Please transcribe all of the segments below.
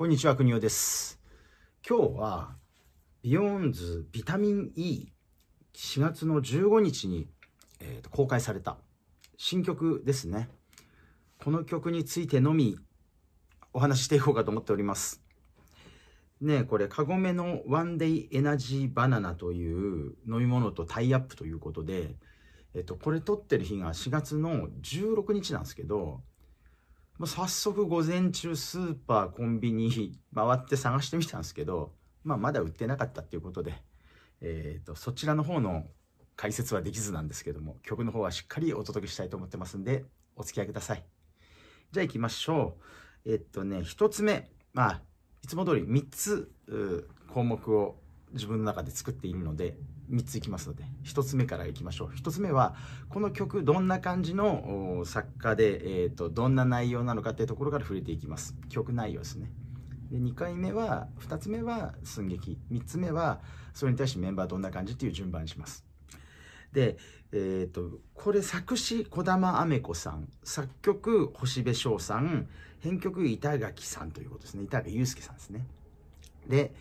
こんにちは、国尾です。今日は、ビヨーンズビタミン E4 月の15日に、えーと、と公開された新曲ですね。この曲についてのみお話ししていこうかと思っております。ねこれ、カゴメのワンデイエナジーバナナという飲み物とタイアップということで、えっ、ー、と、これ撮ってる日が4月の16日なんですけど、ま早速午前中スーパーコンビニ回って探してみたんですけど、まあ、まだ売ってなかったっていうことで、えーと、そちらの方の解説はできずなんですけども曲の方はしっかりお届けしたいと思ってますんでお付き合いくださいじゃあ行きましょうえっ、とね1つ目まあいつも通り3つ項目を自分の中で作っているので3ついきますので1つ目からいきましょう1つ目はこの曲どんな感じの作家で、えーと、どんな内容なのかっていうところから触れていきます曲内容ですねで2回目は2つ目は寸劇3つ目はそれに対してメンバーどんな感じっていう順番にしますで、えーと、これ作詞児玉あめ子さん作曲星部翔さん編曲板垣さんということですね板垣祐介さんですねで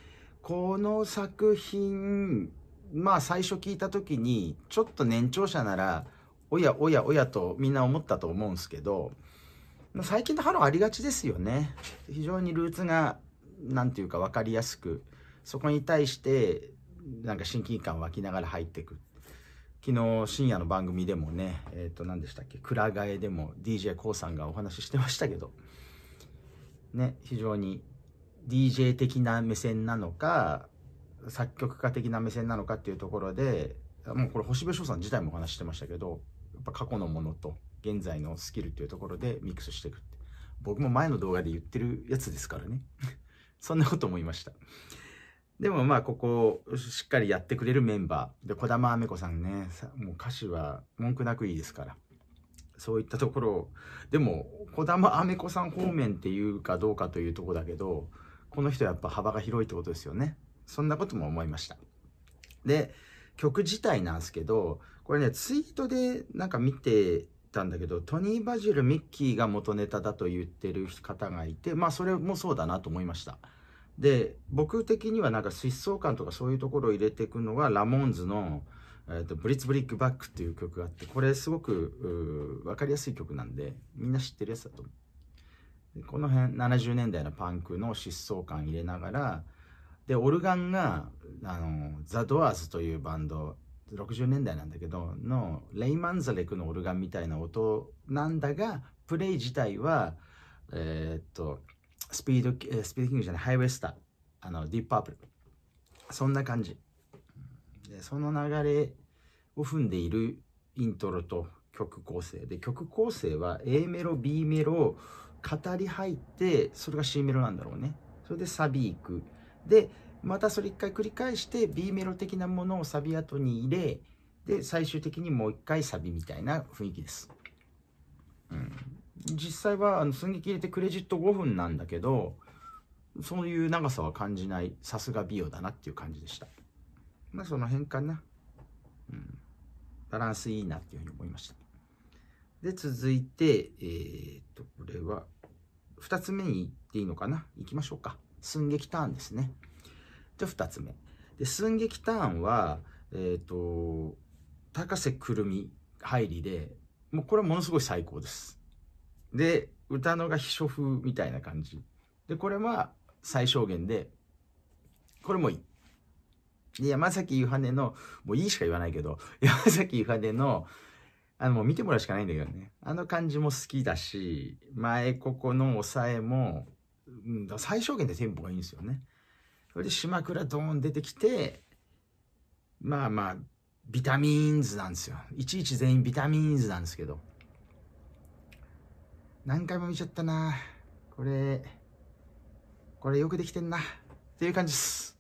この作品まあ最初聞いた時にちょっと年長者ならおやおやおやとみんな思ったと思うんですけど最近のハローありがちですよね非常にルーツが何て言うか分かりやすくそこに対してなんか親近感湧きながら入ってく昨日深夜の番組でもねえっ、ー、と何でしたっけ「くら替え」でも d j k o さんがお話ししてましたけどね非常に DJ 的な目線なのか作曲家的な目線なのかっていうところでもうこれ星部翔さん自体もお話してましたけどやっぱ過去のものと現在のスキルっていうところでミックスしていくって僕も前の動画で言ってるやつですからね そんなこと思いましたでもまあここしっかりやってくれるメンバーで児玉あめ子さんねもう歌詞は文句なくいいですからそういったところでも児玉あめ子さん方面っていうかどうかというとこだけどこの人やっぱ幅が広いってことですよね。そんなことも思いました。で、曲自体なんですけど、これね、ツイートでなんか見てたんだけど、トニー・バジル・ミッキーが元ネタだと言ってる方がいて、まあそれもそうだなと思いました。で、僕的にはなんか疾走感とかそういうところを入れていくのが、ラモンズの、えーと、ブリッツ・ブリック・バックっていう曲があって、これすごく分かりやすい曲なんで、みんな知ってるやつだと思う。この辺70年代のパンクの疾走感入れながらでオルガンがあのザ・ドアーズというバンド60年代なんだけどのレイ・マンザレクのオルガンみたいな音なんだがプレイ自体はえー、っとスピードスピードキングじゃないハイウェスターあのディープパープルそんな感じでその流れを踏んでいるイントロと曲構成で曲構成は A メロ B メロ語り入ってそれが C メロなんだろうねそれでサビいくでまたそれ一回繰り返して B メロ的なものをサビ後に入れで最終的にもう一回サビみたいな雰囲気です、うん、実際はあの寸劇入れてクレジット5分なんだけどそういう長さは感じないさすが美容だなっていう感じでしたまあその辺かな、うん、バランスいいなっていうふうに思いましたで、続いて、えー、っと、これは、2つ目に行っていいのかな行きましょうか。寸劇ターンですね。じゃあ、2つ目。で、寸劇ターンは、えー、っと、高瀬くるみ入りで、もうこれはものすごい最高です。で、歌のが秘書風みたいな感じ。で、これは最小限で、これもいい。で、山崎ゆはねの、もういいしか言わないけど、山崎ゆはねの、あの、もう見てもらうしかないんだけどね。あの感じも好きだし、前ここの抑えも、うん、最小限でテンポがいいんですよね。それで島倉ドーン出てきて、まあまあ、ビタミンズなんですよ。いちいち全員ビタミンズなんですけど。何回も見ちゃったな。これ、これよくできてんな。っていう感じです。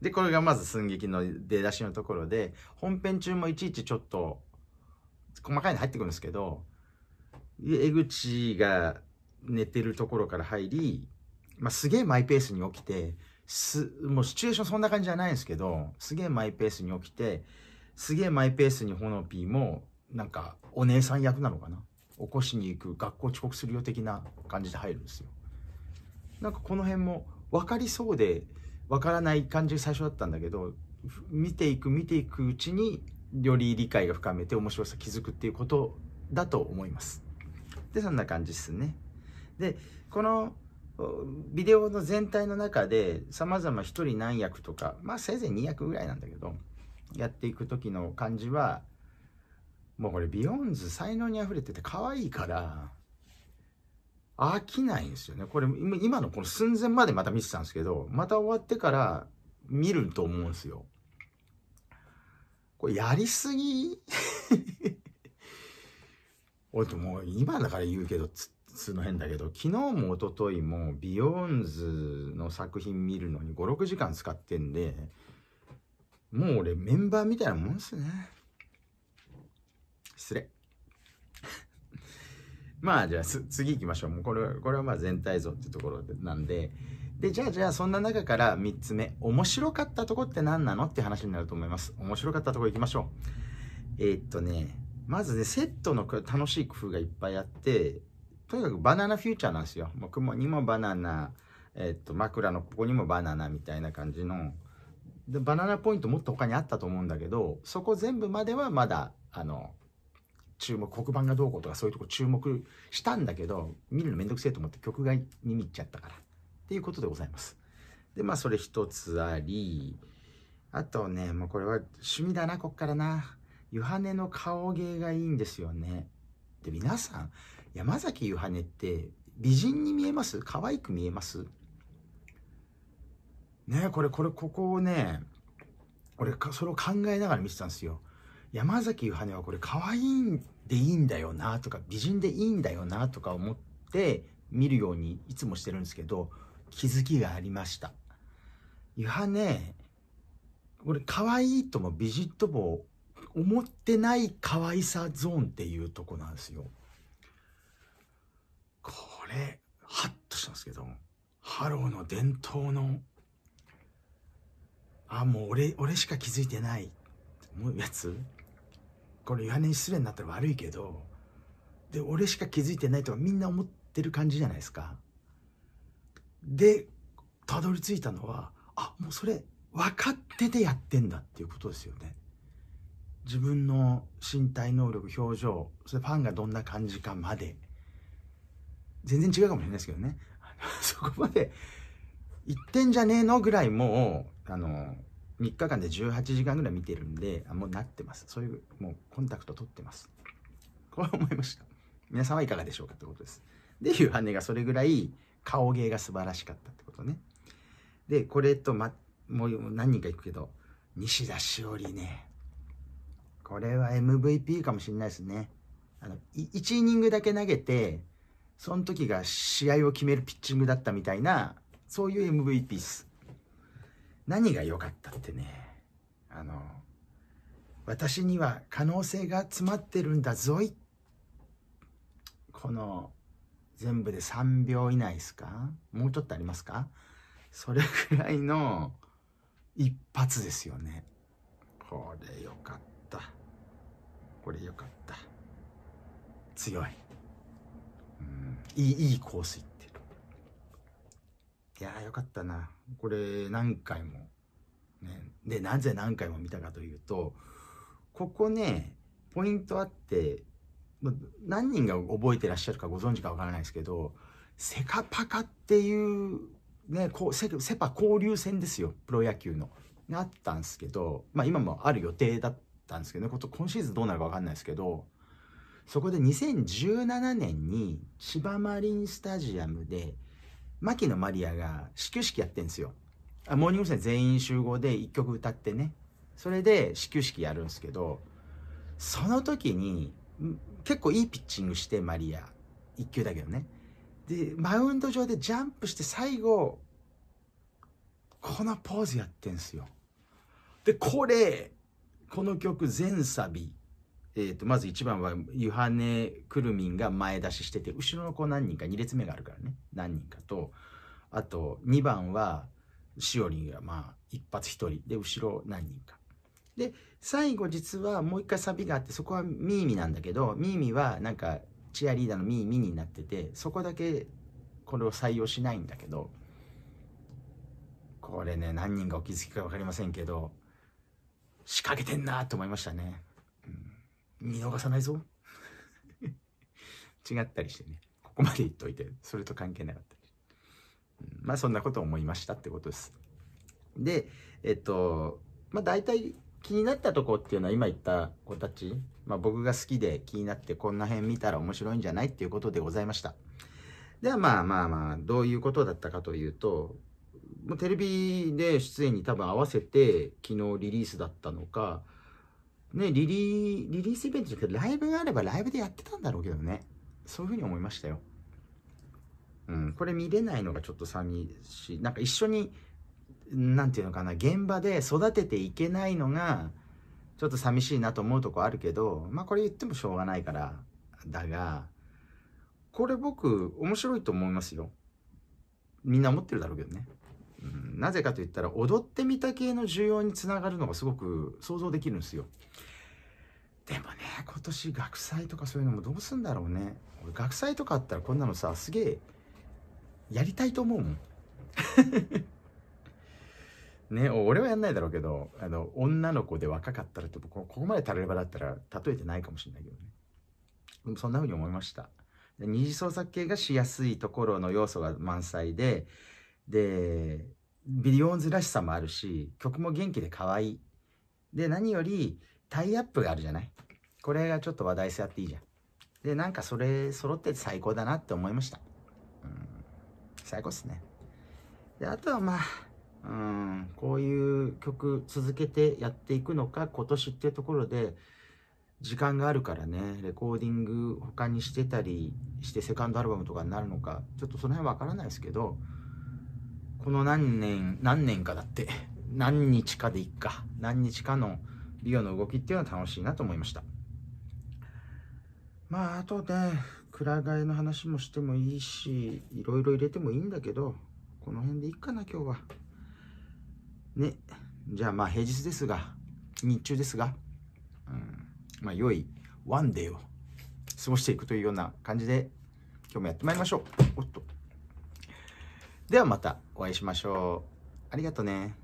で、これがまず寸劇の出だしのところで、本編中もいちいちちょっと、細かいの入ってくるんですけど、江口が寝てるところから入り、まあ、すげえマイペースに起きて、す、もうシチュエーションそんな感じじゃないんですけど、すげえマイペースに起きて、すげえマイペースにほのぴーも、なんか、お姉さん役なのかな起こしに行く、学校遅刻するよ的な感じで入るんですよ。なんかこの辺も分かりそうで、分からない感じ最初だったんだけど、見ていく見ていくうちに、より理解が深めて面白さ気づくっていうことだと思います。で、そんな感じですね。で、このビデオの全体の中で様々一人何役とか、まあせいぜい2役ぐらいなんだけど、やっていく時の感じは、もうこれビヨンズ才能に溢れてて可愛いから、飽きないんですよね。これ今のこの寸前までまた見てたんですけど、また終わってから見ると思うんですよ。うんこれやりすぎ 俺ともう今だから言うけど、つ、つの変だけど、昨日も一昨日もビヨーンズの作品見るのに5、6時間使ってんで、もう俺メンバーみたいなもんっすね。失礼。まあじゃあ次行きましょう。もうこれは、これはまあ全体像ってところなんで、で、じゃあじゃあそんな中から3つ目、面白かったとこって何なのって話になると思います。面白かったとこ行きましょう。えー、っとね、まずね、セットの楽しい工夫がいっぱいあって、とにかくバナナフューチャーなんですよ。くもにもバナナ、えー、っと、枕のここにもバナナみたいな感じの、でバナナポイントもっと他にあったと思うんだけど、そこ全部まではまだ、あの、注目、黒板がどうこうとかそういうとこ注目したんだけど、見るのめんどくせえと思って曲が見に行っちゃったから。っていうことでございます。で、まあ、それ一つあり、あとね、もうこれは趣味だな、こっからな。湯羽根の顔芸がいいんですよね。で、皆さん、山崎湯羽根って美人に見えます可愛く見えますねこれ、これ、ここをね、俺か、それを考えながら見てたんですよ。山崎ゆハネはこれ可愛いんでいいんだよなとか美人でいいんだよなとか思って見るようにいつもしてるんですけど気づきがありました。ユハネ、れ可愛いともビジットも思ってない可愛さゾーンっていうとこなんですよ。これ、ハッとしたんですけど、ハローの伝統の、あ、もう俺、俺しか気づいてないって思うやつこれ、ハネに失礼になったら悪いけど、で、俺しか気づいてないとかみんな思ってる感じじゃないですか。でたどり着いたのはあもうそれ分かっててやってんだっていうことですよね自分の身体能力表情それファンがどんな感じかまで全然違うかもしれないですけどね そこまで言ってんじゃねえのぐらいもうあの3日間で18時間ぐらい見てるんであもうなってますそういうもうコンタクト取ってますこれ思いました皆さんはいかがでしょうかってことですでいう羽がそれぐらい顔芸が素晴らしかったってことね。で、これと、ま、もう何人か行くけど、西田しおりね。これは MVP かもしれないですね。あの、1イニングだけ投げて、その時が試合を決めるピッチングだったみたいな、そういう MVP っす。何が良かったってね、あの、私には可能性が詰まってるんだぞい。この全部で3秒以内ですかもうちょっとありますかそれくらいの一発ですよね。これよかった。これよかった。強い。うん、いい、いいコースいってる。いやーよかったな。これ何回も。ね、で、なぜ何回も見たかというと、ここね、ポイントあって、何人が覚えてらっしゃるかご存知かわからないですけど、セカパカっていう、ね、こうセセパ交流戦ですよ、プロ野球の。があったんですけど、まあ今もある予定だったんですけど、ね、今シーズンどうなるかわかんないですけど、そこで2017年に千葉マリンスタジアムで、牧野マリアが始球式やってんですよ。あモーニング娘。全員集合で1曲歌ってね。それで始球式やるんですけど、その時に、結構いいピッチングしてマリア1球だけどねでマウンド上でジャンプして最後このポーズやってんすよでこれこの曲全サビえーと、まず1番はユハネ・クルミンが前出ししてて後ろの子何人か2列目があるからね何人かとあと2番はしおりんがまあ一発1人で後ろ何人かで、最後実はもう一回サビがあって、そこはミーミなんだけど、ミーミはなんか、チアリーダーのミーミになってて、そこだけこれを採用しないんだけど、これね、何人がお気づきか分かりませんけど、仕掛けてんなと思いましたね。うん、見逃さないぞ。違ったりしてね。ここまで言っといて、それと関係なかったり。うん、まあそんなことを思いましたってことです。で、えっと、まあ大体気になったとこっていうのは今言った子たち、まあ、僕が好きで気になってこんな辺見たら面白いんじゃないっていうことでございましたではまあまあまあどういうことだったかというともうテレビで出演に多分合わせて昨日リリースだったのかねリリリリースイベントじゃなくてライブがあればライブでやってたんだろうけどねそういうふうに思いましたようんこれ見れないのがちょっと寂しいなんか一緒に何て言うのかな現場で育てていけないのがちょっと寂しいなと思うとこあるけどまあこれ言ってもしょうがないからだがこれ僕面白いと思いますよみんな思ってるだろうけどね、うん、なぜかといったら踊ってみた系の需要につながるのがすごく想像できるんですよでもね今年学祭とかそういうのもどうすんだろうね俺学祭とかあったらこんなのさすげえやりたいと思うもんね、俺はやんないだろうけど、あの、女の子で若かったらと、ここまでたれればだったら例えてないかもしれないけどね。そんなふうに思いました。で二次創作系がしやすいところの要素が満載で、で、ビリオンズらしさもあるし、曲も元気で可愛い。で、何よりタイアップがあるじゃないこれがちょっと話題性あっていいじゃん。で、なんかそれ揃って最高だなって思いました。うん、最高っすね。で、あとはまあ、うん、こういう曲続けてやっていくのか今年っていうところで時間があるからねレコーディング他にしてたりしてセカンドアルバムとかになるのかちょっとその辺わからないですけどこの何年何年かだって 何日かでいっか何日かのリオの動きっていうのは楽しいなと思いましたまああとで蔵替えの話もしてもいいしいろいろ入れてもいいんだけどこの辺でいっかな今日は。ね、じゃあまあ平日ですが、日中ですが、うん、まあ良いワンデーを過ごしていくというような感じで、今日もやってまいりましょう。おっと。ではまたお会いしましょう。ありがとね。